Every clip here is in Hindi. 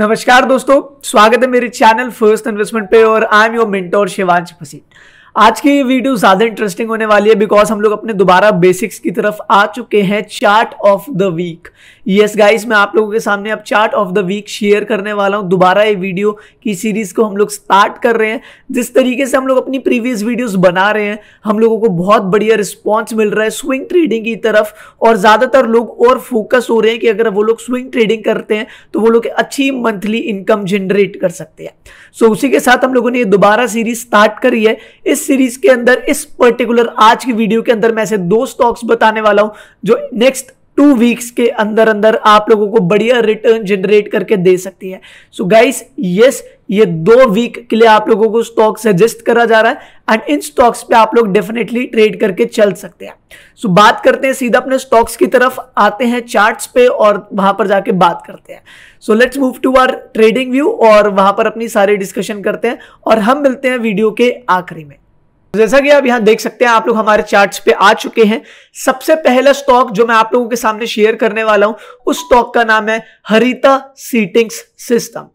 नमस्कार दोस्तों स्वागत है मेरे चैनल फर्स्ट इन्वेस्टमेंट पे और I am your mentor Shivansh फसी आज की ये वीडियो ज़्यादा इंटरेस्टिंग होने वाली है बिकॉज हम लोग अपने दोबारा बेसिक्स की तरफ आ चुके हैं chart of the week yes guys मैं आप लोगों के सामने अब chart of the week share करने वाला हूं दोबारा ये वीडियो की सीरीज को हम लोग स्टार्ट कर रहे हैं जिस तरीके से हम लोग अपनी प्रीवियस वीडियोस बना रहे हैं हम लोगों को बहुत बढ़िया रिस्पॉन्स मिल रहा है स्विंग ट्रेडिंग की तरफ और ज्यादातर लोग और फोकस हो रहे हैं कि अगर वो लोग स्विंग ट्रेडिंग करते हैं तो वो लोग अच्छी मंथली इनकम जनरेट कर सकते हैं सो so, उसी के साथ हम लोगों ने ये दोबारा सीरीज स्टार्ट करी है इस सीरीज के अंदर इस पर्टिकुलर आज की वीडियो के अंदर मैं ऐसे दो स्टॉक्स बताने वाला हूं जो नेक्स्ट टू वीक्स के अंदर अंदर आप लोगों को बढ़िया रिटर्न जनरेट करके दे सकती है सो गाइस यस ये दो वीक के लिए आप लोगों को स्टॉक सजेस्ट करा जा रहा है एंड इन स्टॉक्स पे आप लोग डेफिनेटली ट्रेड करके चल सकते हैं सो so, बात करते हैं सीधा अपने स्टॉक्स की तरफ आते हैं चार्ट्स पे और वहां पर जाके बात करते हैं so let's move to our TradingView और वहां पर अपनी सारी डिस्कशन करते हैं और हम मिलते हैं वीडियो के आखिरी में जैसा कि आप यहां देख सकते हैं आप लोग हमारे चार्ट्स पे आ चुके हैं सबसे पहला स्टॉक जो मैं आप लोगों के सामने शेयर करने वाला हूं उस स्टॉक का नाम है हरिता सीटिंग्स सिस्टम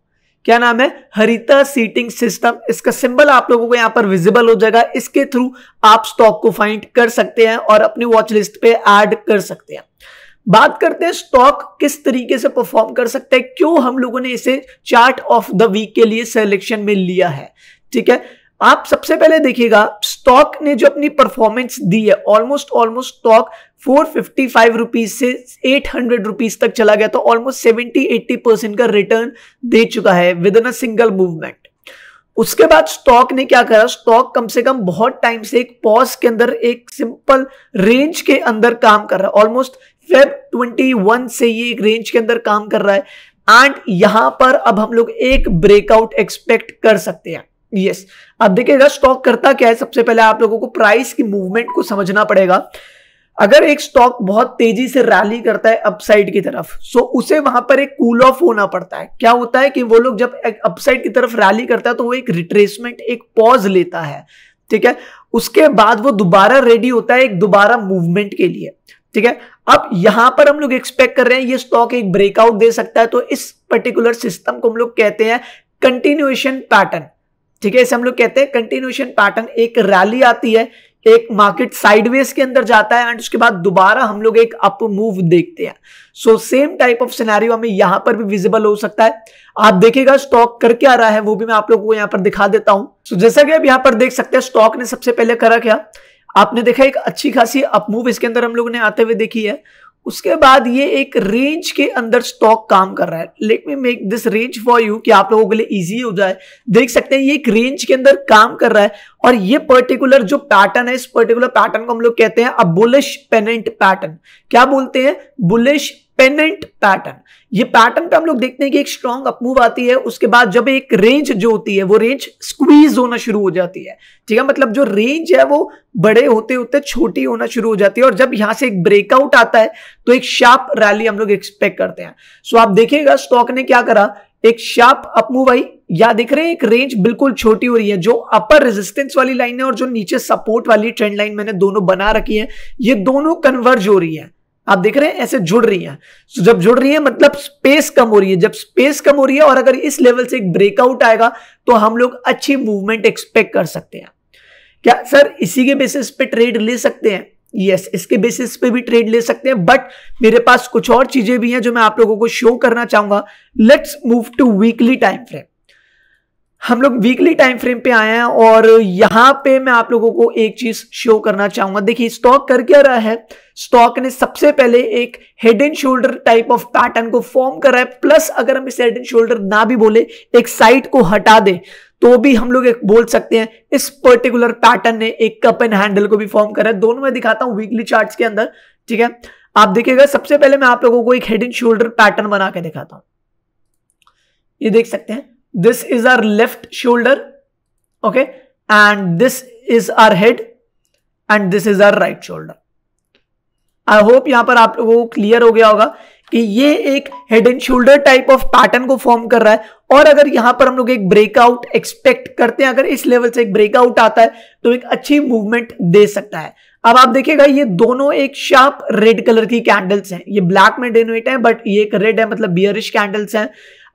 क्या नाम है हरिता सीटिंग सिस्टम इसका सिंबल आप लोगों को यहां पर विजिबल हो जाएगा इसके थ्रू आप स्टॉक को फाइंड कर सकते हैं और अपनी वॉच लिस्ट पे ऐड कर सकते हैं बात करते हैं स्टॉक किस तरीके से परफॉर्म कर सकते हैं क्यों हम लोगों ने इसे चार्ट ऑफ द वीक के लिए सिलेक्शन में लिया है ठीक है आप सबसे पहले देखिएगा स्टॉक ने जो अपनी परफॉर्मेंस दी है almost almost stock 455 rupees rupees से एट हंड्रेड रुपीज तक चला गया तो ऑलमोस्ट 70 80 परसेंट का रिटर्न दे चुका है within a single movement उसके बाद स्टॉक ने क्या करा स्टॉक कम से कम बहुत टाइम से एक पॉज के अंदर एक सिंपल रेंज के अंदर काम कर रहा है ऑलमोस्ट फेब 21 से ये एक रेंज के अंदर काम कर रहा है एंड यहां पर अब हम लोग एक ब्रेकआउट एक्सपेक्ट कर सकते हैं यस अब देखिएगा स्टॉक करता क्या है सबसे पहले आप लोगों को प्राइस की मूवमेंट को समझना पड़ेगा अगर एक स्टॉक बहुत तेजी से रैली करता है अपसाइड की तरफ सो उसे वहां पर एक कूल ऑफ होना पड़ता है क्या होता है कि वो लोग जब अपसाइड की तरफ रैली करता है तो वो एक रिट्रेसमेंट एक पॉज लेता है ठीक है उसके बाद वो दोबारा रेडी होता है एक दोबारा मूवमेंट के लिए ठीक है अब यहां पर हम लोग एक्सपेक्ट कर रहे हैं ये स्टॉक एक ब्रेकआउट दे सकता है तो इस पर्टिकुलर सिस्टम को हम लोग कहते हैं कंटिन्यूएशन पैटर्न ठीक है इसे हम लोग कहते हैं कंटिन्यूशन पैटर्न एक रैली आती है एक मार्केट साइडवेज के अंदर जाता है एंड उसके बाद दोबारा हम लोग एक अप मूव देखते हैं so same type of scenario हमें यहां पर भी विजिबल हो सकता है आप देखिएगा स्टॉक करके आ रहा है वो भी मैं आप लोगों को यहां पर दिखा देता हूं सो so, जैसा कि आप यहां पर देख सकते हैं स्टॉक ने सबसे पहले करा क्या आपने देखा एक अच्छी खासी अपमूव इसके अंदर हम लोग ने आते हुए देखी है उसके बाद ये एक रेंज के अंदर स्टॉक काम कर रहा है let me make this range for you कि आप लोगों के लिए इजी हो जाए देख सकते हैं ये एक रेंज के अंदर काम कर रहा है और ये पर्टिकुलर जो पैटर्न है इस पर्टिकुलर पैटर्न को हम लोग कहते हैं अ बुलिश पेनेंट पैटर्न क्या बोलते हैं बुलिश पेनेंट पैटर्न ये पैटर्न पे हम लोग देखते हैं कि एक स्ट्रॉन्ग अपमूव आती है उसके बाद जब एक रेंज जो होती है वो रेंज स्क्वीज होना शुरू हो जाती है ठीक है मतलब जो रेंज है वो बड़े होते होते छोटी होना शुरू हो जाती है और जब यहां से एक ब्रेकआउट आता है तो एक शार्प रैली हम लोग एक्सपेक्ट करते हैं सो आप देखिएगा स्टॉक ने क्या करा एक शार्प अपमूव आई या देख रहे हैं एक रेंज बिल्कुल छोटी हो रही है जो अपर रेजिस्टेंस वाली लाइन है और जो नीचे सपोर्ट वाली ट्रेंड लाइन मैंने दोनों बना रखी है ये दोनों कन्वर्ज हो रही है आप देख रहे हैं ऐसे जुड़ रही हैं तो जब जुड़ रही है मतलब स्पेस कम हो रही है जब स्पेस कम हो रही है और अगर इस लेवल से एक ब्रेकआउट आएगा तो हम लोग अच्छी मूवमेंट एक्सपेक्ट कर सकते हैं क्या सर इसी के बेसिस पे ट्रेड ले सकते हैं यस yes, इसके बेसिस पे भी ट्रेड ले सकते हैं बट मेरे पास कुछ और चीजें भी हैं जो मैं आप लोगों को शो करना चाहूंगा let's move to weekly time frame हम लोग वीकली टाइम फ्रेम पे आए हैं और यहाँ पे मैं आप लोगों को एक चीज शो करना चाहूंगा देखिए स्टॉक कर क्या रहा है स्टॉक ने सबसे पहले एक head and shoulder type of pattern को फॉर्म करा है प्लस अगर हम इसे हेड एंड शोल्डर ना भी बोले एक साइड को हटा दे तो भी हम लोग एक बोल सकते हैं इस पर्टिकुलर पैटर्न ने एक कप एंड हैंडल को भी फॉर्म करा है दोनों में दिखाता हूँ वीकली चार्ट के अंदर ठीक है आप देखिएगा सबसे पहले मैं आप लोगों को एक हेड एंड शोल्डर पैटर्न बना के दिखाता हूं ये देख सकते हैं this is our left shoulder okay and this is our head and this is our right shoulder I hope यहां पर आप लोगों ko क्लियर हो गया होगा कि ये एक head and shoulder type of pattern को फॉर्म कर रहा है और अगर यहां पर हम लोग एक ब्रेकआउट एक्सपेक्ट करते हैं अगर इस लेवल से एक ब्रेकआउट आता है तो एक अच्छी मूवमेंट दे सकता है अब आप देखिएगा ये दोनों एक शार्प रेड कलर की कैंडल्स हैं ये ब्लैक में डेनोएट है बट ये एक रेड है मतलब बियरिश कैंडल्स हैं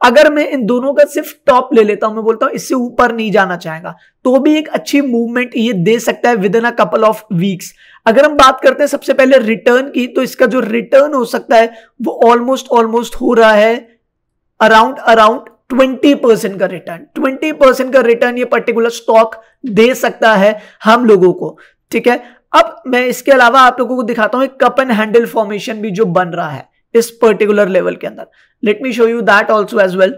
अगर मैं इन दोनों का सिर्फ टॉप ले लेता हूं मैं बोलता हूं इससे ऊपर नहीं जाना चाहेगा तो भी एक अच्छी मूवमेंट ये दे सकता है within a couple of weeks अगर हम बात करते हैं सबसे पहले रिटर्न की तो इसका जो रिटर्न हो सकता है वो ऑलमोस्ट ऑलमोस्ट हो रहा है अराउंड अराउंड ट्वेंटी परसेंट का रिटर्न ट्वेंटी परसेंट का रिटर्न ये पर्टिकुलर स्टॉक दे सकता है हम लोगों को ठीक है अब मैं इसके अलावा आप लोगों को दिखाता हूं एक कप एंड हैंडल फॉर्मेशन भी जो बन रहा है इस पर्टिकुलर लेवल के अंदर let me show you that also as well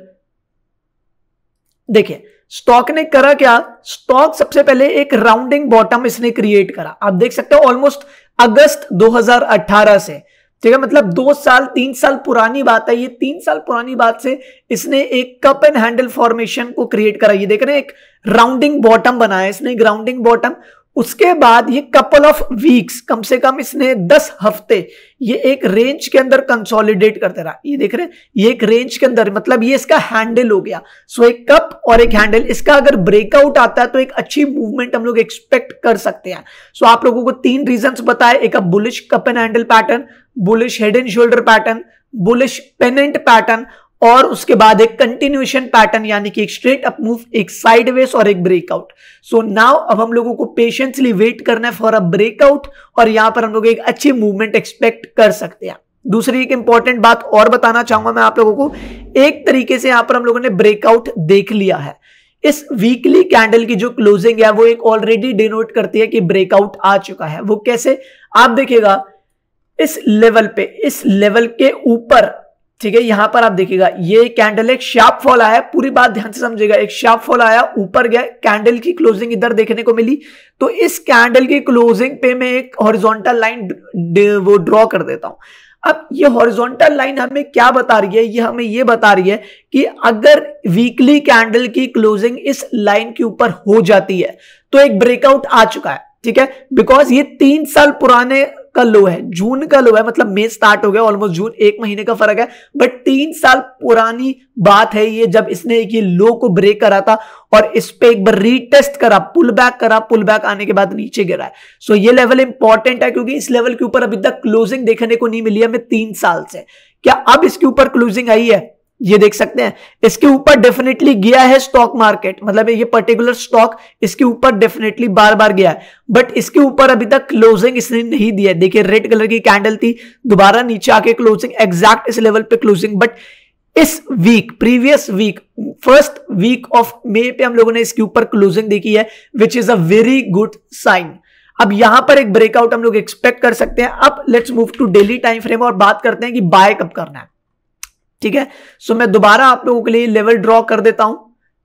देखिए स्टॉक ने करा क्या स्टॉक सबसे पहले एक राउंडिंग बॉटम इसने क्रिएट करा आप देख सकते हो ऑलमोस्ट अगस्त 2018 से ठीक है मतलब दो साल तीन साल पुरानी बात है ये तीन साल पुरानी बात से इसने एक कप एंड हैंडल फॉर्मेशन को क्रिएट करा ये देख रहे हैं एक राउंडिंग बॉटम बनाया इसने एक राउंडिंग बॉटम उसके बाद ये कपल ऑफ वीक्स कम से कम इसने दस हफ्ते ये एक रेंज के अंदर कंसोलिडेट करते रहा ये देख रहे हैं ये एक रेंज के अंदर मतलब ये इसका हैंडल हो गया सो एक कप और एक हैंडल इसका अगर ब्रेकआउट आता है तो एक अच्छी मूवमेंट हम लोग एक्सपेक्ट कर सकते हैं सो आप लोगों को तीन रीजन बताए एक bullish cup and handle pattern bullish head and shoulder pattern bullish pennant pattern और उसके बाद एक कंटिन्यूशन पैटर्न यानी कि एक स्ट्रेट अप मूव एक साइडवेज और एक ब्रेकआउट सो नाउ अब हम लोगों को पेशेंसली वेट करना है फॉर अ ब्रेकआउट और यहां पर हम लोग एक अच्छी मूवमेंट एक्सपेक्ट कर सकते हैं दूसरी एक इंपॉर्टेंट बात और बताना चाहूंगा मैं आप लोगों को एक तरीके से यहां पर हम लोगों ने ब्रेकआउट देख लिया है इस वीकली कैंडल की जो क्लोजिंग है वो एक ऑलरेडी डिनोट करती है कि ब्रेकआउट आ चुका है वो कैसे आप देखिएगा इस लेवल पे इस लेवल के ऊपर ठीक है यहां पर आप देखिएगा ये कैंडल एक शार्प फॉल आया पूरी बात ध्यान से समझेगा एक शार्प फॉल आया ऊपर गया कैंडल की क्लोजिंग इधर देखने को मिली तो इस कैंडल की क्लोजिंग पे मैं एक हॉरिजॉन्टल लाइन वो ड्रॉ कर देता हूं अब ये हॉरिजॉन्टल लाइन हमें क्या बता रही है ये हमें ये बता रही है कि अगर वीकली कैंडल की क्लोजिंग इस लाइन के ऊपर हो जाती है तो एक ब्रेकआउट आ चुका है ठीक है बिकॉज ये तीन साल पुराने का लो है जून का लो है मतलब मे स्टार्ट हो गया ऑलमोस्ट जून एक महीने का फर्क है बट तीन साल पुरानी बात है ये जब इसने एक ये लो को ब्रेक करा था और इस पर एक बार रीटेस्ट करा पुल बैक करा पुल बैक आने के बाद नीचे गिरा है सो ये लेवल इंपॉर्टेंट है क्योंकि इस लेवल के ऊपर अभी तक क्लोजिंग देखने को नहीं मिली है हमें तीन साल से क्या अब इसके ऊपर क्लोजिंग आई है ये देख सकते हैं इसके ऊपर डेफिनेटली गया है स्टॉक मार्केट मतलब ये पर्टिकुलर स्टॉक इसके ऊपर डेफिनेटली बार बार गया है बट इसके ऊपर अभी तक क्लोजिंग इसने नहीं दिया देखिए रेड कलर की कैंडल थी दोबारा नीचे आके क्लोजिंग एग्जैक्ट इस लेवल पे क्लोजिंग बट इस week previous week first week of May पे हम लोगों ने इसके ऊपर क्लोजिंग देखी है which is a very good sign अब यहां पर एक ब्रेकआउट हम लोग एक्सपेक्ट कर सकते हैं अब let's move to daily time frame और बात करते हैं कि बाय कब करना है ठीक है सो मैं दोबारा आप लोगों के लिए लेवल ड्रॉ कर देता हूं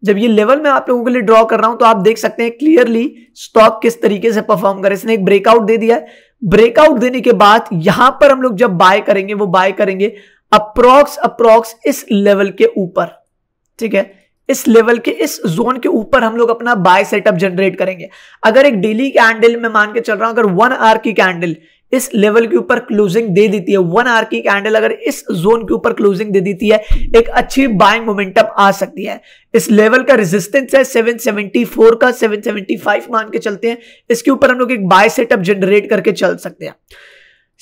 जब ये लेवल मैं आप लोगों के लिए ड्रॉ कर रहा हूं तो आप देख सकते हैं क्लियरली स्टॉक किस तरीके से परफॉर्म करे इसने एक ब्रेकआउट दे दिया है ब्रेकआउट देने के बाद यहां पर हम लोग जब बाय करेंगे वो बाय करेंगे अप्रोक्स अप्रोक्स इस लेवल के ऊपर ठीक है इस लेवल के इस जोन के ऊपर हम लोग अपना बाय सेटअप जनरेट करेंगे अगर एक डेली कैंडल में मान के चल रहा हूं अगर वन आर की कैंडल इस लेवल के ऊपर क्लोजिंग दे देती है वन आर की कैंडल अगर इस जोन के ऊपर क्लोजिंग दे देती है एक अच्छी बाइंग मोमेंटम आ सकती है इस लेवल का रेजिस्टेंस है 774 का 775 मान के चलते हैं इसके ऊपर हम लोग एक बाय सेटअप जनरेट करके चल सकते हैं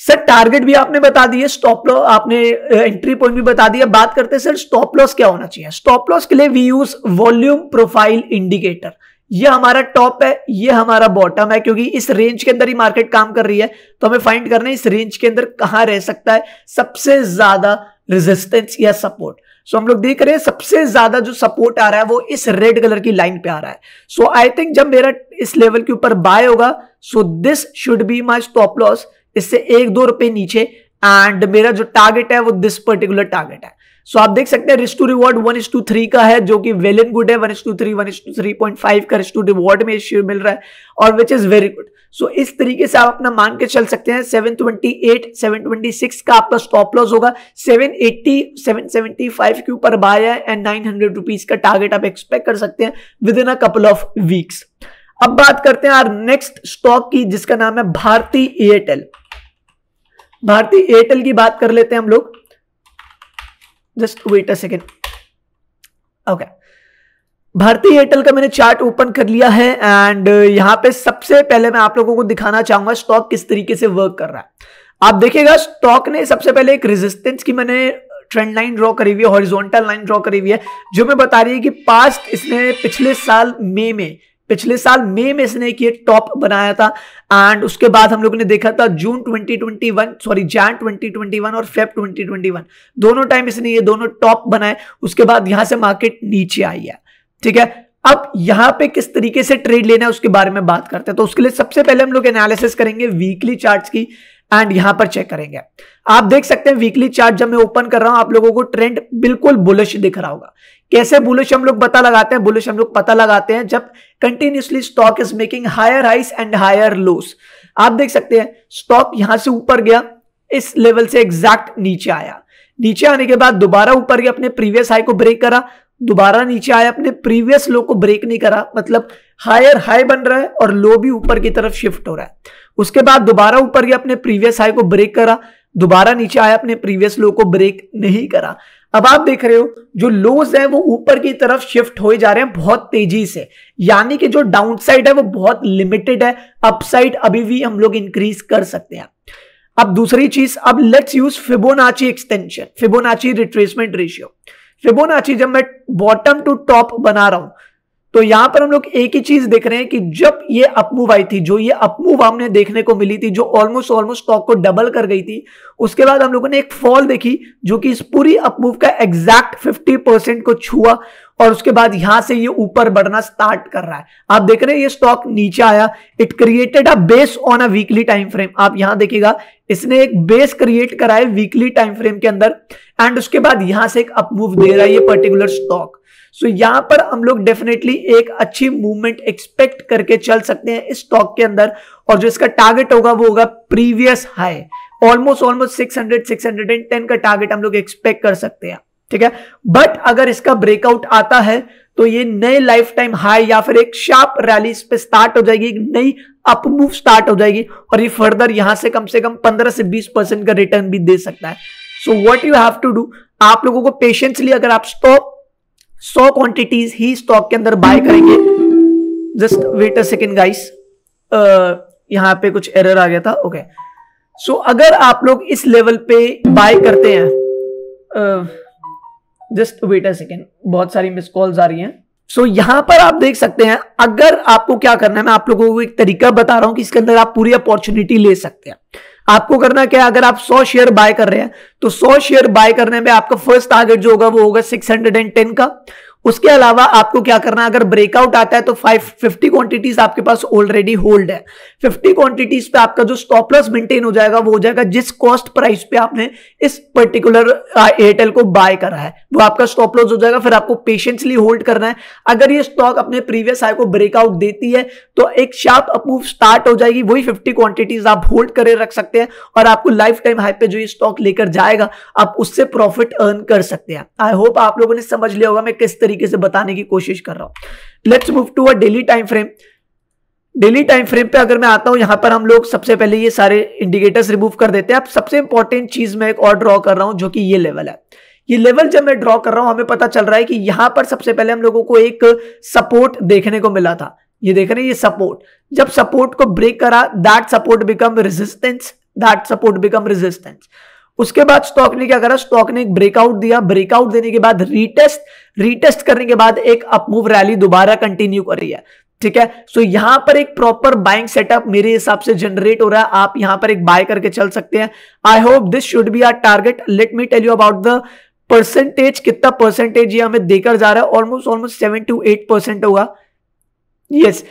सर टारगेट भी आपने बता दिए स्टॉप लॉस आपने एंट्री पॉइंट भी बता दिया बात करते हैं सर स्टॉप लॉस क्या होना चाहिए स्टॉप लॉस के लिए we use volume profile indicator ये हमारा टॉप है ये हमारा बॉटम है क्योंकि इस रेंज के अंदर ही मार्केट काम कर रही है तो हमें फाइंड करना है इस रेंज के अंदर कहां रह सकता है सबसे ज्यादा रेजिस्टेंस या सपोर्ट सो so, हम लोग देख रहे हैं सबसे ज्यादा जो सपोर्ट आ रहा है वो इस रेड कलर की लाइन पे आ रहा है सो आई थिंक जब मेरा इस लेवल के ऊपर बाय होगा so this should be my stop loss इससे एक दो रुपए नीचे एंड मेरा जो टारगेट है वो दिस पर्टिकुलर टारगेट है सो आप देख सकते हैं risk to reward one is to three का है जो कि वेल एंड गुड है one is to three one is to three point five का रिस्ट टू रिवॉर्ड में शेयर मिल रहा है और which is very good so इस तरीके से आप अपना मान के चल सकते हैं seven twenty eight seven twenty six का आपका स्टॉप लॉस होगा seven eighty seven seventy five के ऊपर बाय है एंड नाइन हंड्रेड रुपीज का टारगेट आप एक्सपेक्ट कर सकते हैं within a couple of weeks अब बात करते हैं आर नेक्स्ट स्टॉक की जिसका नाम है भारती एयरटेल भारती एयरटेल की बात कर लेते हैं हम लोग just wait a second okay Bharti Airtel का मैंने चार्ट ओपन कर लिया है एंड uh, यहाँ पे सबसे पहले मैं आप लोगों को दिखाना चाहूंगा स्टॉक किस तरीके से वर्क कर रहा है आप देखिएगा स्टॉक ने सबसे पहले एक रेजिस्टेंस की मैंने ट्रेंड लाइन ड्रॉ करी हुई है हॉरिजॉन्टल लाइन ड्रॉ करी हुई है जो मैं बता रही है कि पास्ट इसने पिछले साल मई में पिछले साल मई में इसने ये टॉप बनाया था एंड उसके बाद हम लोगों ने देखा था जून 2021 सॉरी जैन 2021 और फेब 2021 दोनों टाइम इसने ये दोनों टॉप बनाए उसके बाद यहां से मार्केट नीचे आई है ठीक है अब यहां पे किस तरीके से ट्रेड लेना है उसके बारे में बात करते हैं तो उसके लिए सबसे पहले हम लोग एनालिसिस करेंगे वीकली चार्ट की एंड यहां पर चेक करेंगे आप देख सकते हैं वीकली चार्ट जब मैं ओपन कर रहा हूं आप लोगों को ट्रेंड बिल्कुल बुलिश दिख रहा होगा कैसे बुलिश हम लोग पता लगाते हैं बुलिश हम लोग पता लगाते हैं जब continuously stock is making higher highs and higher lows आप देख सकते हैं स्टॉक यहां से ऊपर गया इस लेवल से एग्जैक्ट नीचे आया नीचे आने के बाद दोबारा ऊपर गया अपने प्रीवियस हाई को ब्रेक करा दोबारा नीचे आया अपने प्रीवियस लो को ब्रेक नहीं करा मतलब हायर हाई बन रहा है और लो भी ऊपर की तरफ शिफ्ट हो रहा है उसके बाद दोबारा ऊपर गया अपने प्रीवियस हाई को ब्रेक करा दोबारा नीचे आया अपने प्रीवियस लो को ब्रेक नहीं करा अब आप देख रहे हो जो लोज है वो ऊपर की तरफ शिफ्ट होए जा रहे हैं बहुत तेजी से यानी कि जो डाउन साइड है वो बहुत लिमिटेड है अपसाइड अभी भी हम लोग इंक्रीज कर सकते हैं अब दूसरी चीज अब let's use Fibonacci extension Fibonacci retracement ratio Fibonacci जब मैं बॉटम टू टॉप बना रहा हूं तो यहां पर हम लोग एक ही चीज देख रहे हैं कि जब ये अपमूव आई थी जो ये अपमूव हमने देखने को मिली थी जो ऑलमोस्ट ऑलमोस्ट स्टॉक को डबल कर गई थी उसके बाद हम लोगों ने एक फॉल देखी जो कि इस पूरी अपमूव का एग्जैक्ट 50 परसेंट को छुआ और उसके बाद यहां से ये ऊपर बढ़ना स्टार्ट कर रहा है आप देख रहे हैं ये स्टॉक नीचे आया it created a base on a weekly time frame आप यहां देखिएगा इसने एक बेस क्रिएट करा है वीकली टाइम फ्रेम के अंदर एंड उसके बाद यहां से एक अपमूव दे रहा है ये पर्टिकुलर स्टॉक सो so, यहां पर हम लोग डेफिनेटली एक अच्छी मूवमेंट एक्सपेक्ट करके चल सकते हैं इस स्टॉक के अंदर और जो इसका टारगेट होगा वो होगा प्रीवियस हाई ऑलमोस्ट ऑलमोस्ट 600 610 का टारगेट हम लोग एक्सपेक्ट कर सकते हैं ठीक है बट अगर इसका ब्रेकआउट आता है तो ये नए लाइफ टाइम हाई या फिर एक शार्प रैली इस पर स्टार्ट हो जाएगी एक नई अप मूव स्टार्ट हो जाएगी और ये फर्दर यहां से कम से कम पंद्रह से बीस परसेंट का रिटर्न भी दे सकता है so what you have to do आप लोगों को पेशेंसली अगर आप स्टॉक सौ क्वांटिटीज ही स्टॉक के अंदर बाय करेंगे just wait a second guys यहां पे कुछ एरर आ गया था ओके okay. सो so, अगर आप लोग इस लेवल पे बाय करते हैं जस्ट वेट अ सेकेंड बहुत सारी मिस कॉल्स आ रही हैं सो so, यहां पर आप देख सकते हैं अगर आपको क्या करना है मैं आप लोगों को एक तरीका बता रहा हूं कि इसके अंदर आप पूरी अपॉर्चुनिटी ले सकते हैं आपको करना क्या है अगर आप 100 शेयर बाय कर रहे हैं तो 100 शेयर बाय करने में आपका फर्स्ट टारगेट जो होगा वो होगा 610 का उसके अलावा आपको क्या करना है अगर ब्रेकआउट आता है तो फिफ्टी क्वांटिटीज आपके पास ऑलरेडी होल्ड है 50 क्वांटिटीज पे आपका जो स्टॉप लॉस मेंटेन हो जाएगा वो हो जाएगा जिस कॉस्ट प्राइस पे आपने इस पर्टिकुलर एयरटेल को बाय करा है वो आपका स्टॉप लॉस हो जाएगा फिर आपको पेशेंसली होल्ड करना है अगर ये स्टॉक अपने प्रीवियस हाई को ब्रेकआउट देती है तो एक शार्प अपूव स्टार्ट हो जाएगी वही फिफ्टी क्वांटिटीज आप होल्ड करे रख सकते हैं और आपको लाइफ टाइम हाई पे जो ये स्टॉक लेकर जाएगा आप उससे प्रॉफिट अर्न कर सकते हैं आई होप आप लोगों ने समझ लिया होगा मैं किस तरीके तरीके से बताने की कोशिश कर रहा हूं let's move to a daily time frame daily time frame पे अगर मैं आता हूं यहां पर हम लोग सबसे पहले ये सारे इंडिकेटर्स रिमूव कर देते हैं अब सबसे इंपॉर्टेंट चीज मैं एक और ड्रॉ कर रहा हूं जो कि ये लेवल है ये लेवल जब मैं ड्रॉ कर रहा हूं हमें पता चल रहा है कि यहां पर सबसे पहले हम लोगों को एक सपोर्ट देखने को मिला था ये देख रहे हैं ये सपोर्ट जब सपोर्ट को ब्रेक करा that support become resistance that support become resistance उसके बाद स्टॉक ने क्या करा स्टॉक ने एक ब्रेकआउट दिया ब्रेकआउट देने के बाद रीटेस्ट रीटेस्ट करने के बाद एक अपमूव रैली दोबारा कंटिन्यू कर रही है ठीक है सो so, यहां पर एक प्रॉपर बाइंग सेटअप मेरे हिसाब से जनरेट हो रहा है आप यहां पर एक बाय करके चल सकते हैं I hope this should be our target let me tell you about the percentage कितना परसेंटेज ये हमें देकर जा रहा है almost almost seven to eight percent होगा यस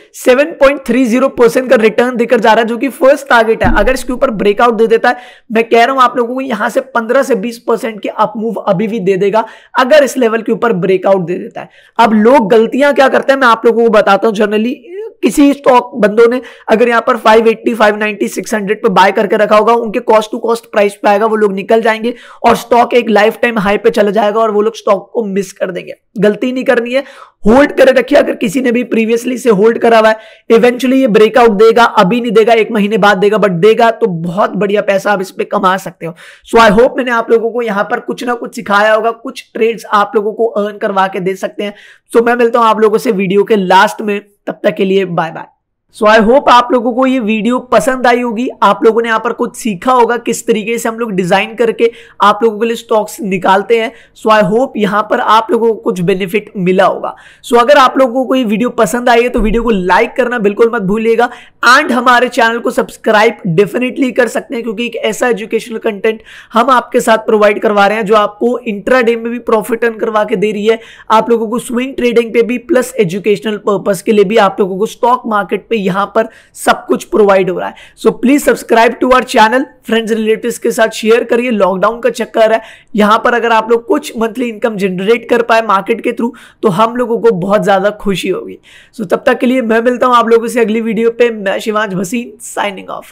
जीरो परसेंट का रिटर्न देकर जा रहा है जो कि फर्स्ट टारगेट है अगर इसके ऊपर ब्रेकआउट दे देता है मैं कह रहा हूं आप लोगों को यहां से 15 से 20 परसेंट की अपमूव अभी भी दे देगा अगर इस लेवल के ऊपर ब्रेकआउट दे देता है अब लोग गलतियां क्या करते हैं मैं आप लोगों को बताता हूं जनरली किसी स्टॉक बंदों ने अगर यहाँ पर 580, 590, 600 पे बाय करके रखा होगा उनके कॉस्ट टू कॉस्ट प्राइस पे आएगा वो लोग निकल जाएंगे और स्टॉक एक लाइफ टाइम हाई पे चला जाएगा और वो लोग स्टॉक को मिस कर देंगे गलती नहीं करनी है होल्ड कर रखिए अगर किसी ने भी प्रीवियसली से होल्ड करा हुआ है इवेंचुअली ये ब्रेकआउट देगा अभी नहीं देगा एक महीने बाद देगा बट देगा तो बहुत बढ़िया पैसा आप इस पर कमा सकते हो सो आई होप मैंने आप लोगों को यहां पर कुछ ना कुछ सिखाया होगा कुछ ट्रेड्स आप लोगों को अर्न करवा के दे सकते हैं सो मैं मिलता हूं आप लोगों से वीडियो के लास्ट में तब तक के लिए bye bye so I hope आप लोगों को ये वीडियो पसंद आई होगी आप लोगों ने यहाँ पर कुछ सीखा होगा किस तरीके से हम लोग डिज़ाइन करके आप लोगों के लिए स्टॉक्स निकालते हैं सो आई होप यहाँ पर आप लोगों को कुछ बेनिफिट मिला होगा सो so, अगर आप लोगों को ये वीडियो पसंद आई है तो वीडियो को लाइक करना बिल्कुल मत भूलिएगा एंड हमारे चैनल को सब्सक्राइब डेफिनेटली कर सकते हैं क्योंकि एक ऐसा एजुकेशनल कंटेंट हम आपके साथ प्रोवाइड करवा रहे हैं जो आपको इंट्रा डे में भी प्रॉफिट अर्न करवा के दे रही है आप लोगों को स्विंग ट्रेडिंग पे भी प्लस एजुकेशनल पर्पज के लिए भी आप लोगों को स्टॉक मार्केट पर यहां पर सब कुछ प्रोवाइड हो रहा है so please subscribe to our channel friends relative के साथ शेयर करिए लॉकडाउन का चक्कर है यहां पर अगर आप लोग कुछ मंथली इनकम जनरेट कर पाए मार्केट के थ्रू तो हम लोगों को बहुत ज़्यादा खुशी होगी सो तब तक के लिए मैं मिलता हूं आप लोगों से अगली वीडियो पे मैं शिवांश भसीन साइनिंग ऑफ